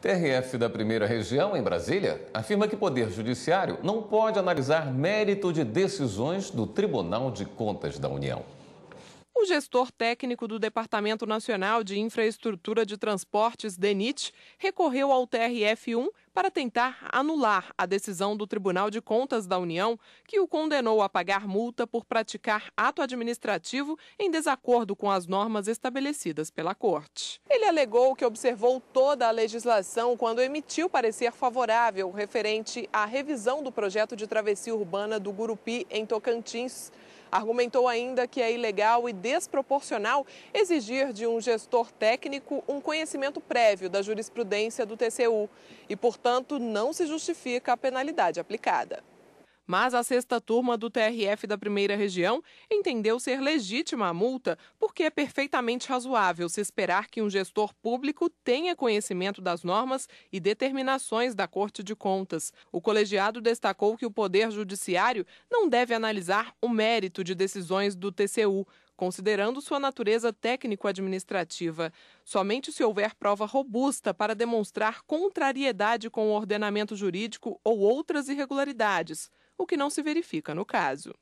TRF da Primeira Região, em Brasília, afirma que Poder Judiciário não pode analisar mérito de decisões do Tribunal de Contas da União. O gestor técnico do Departamento Nacional de Infraestrutura de Transportes, DENIT, recorreu ao TRF1 para tentar anular a decisão do Tribunal de Contas da União, que o condenou a pagar multa por praticar ato administrativo em desacordo com as normas estabelecidas pela Corte. Ele alegou que observou toda a legislação quando emitiu parecer favorável referente à revisão do projeto de travessia urbana do Gurupi, em Tocantins. Argumentou ainda que é ilegal e desproporcional exigir de um gestor técnico um conhecimento prévio da jurisprudência do TCU e, portanto, não se justifica a penalidade aplicada mas a sexta turma do TRF da primeira região entendeu ser legítima a multa porque é perfeitamente razoável se esperar que um gestor público tenha conhecimento das normas e determinações da Corte de Contas. O colegiado destacou que o Poder Judiciário não deve analisar o mérito de decisões do TCU, considerando sua natureza técnico-administrativa, somente se houver prova robusta para demonstrar contrariedade com o ordenamento jurídico ou outras irregularidades, o que não se verifica no caso.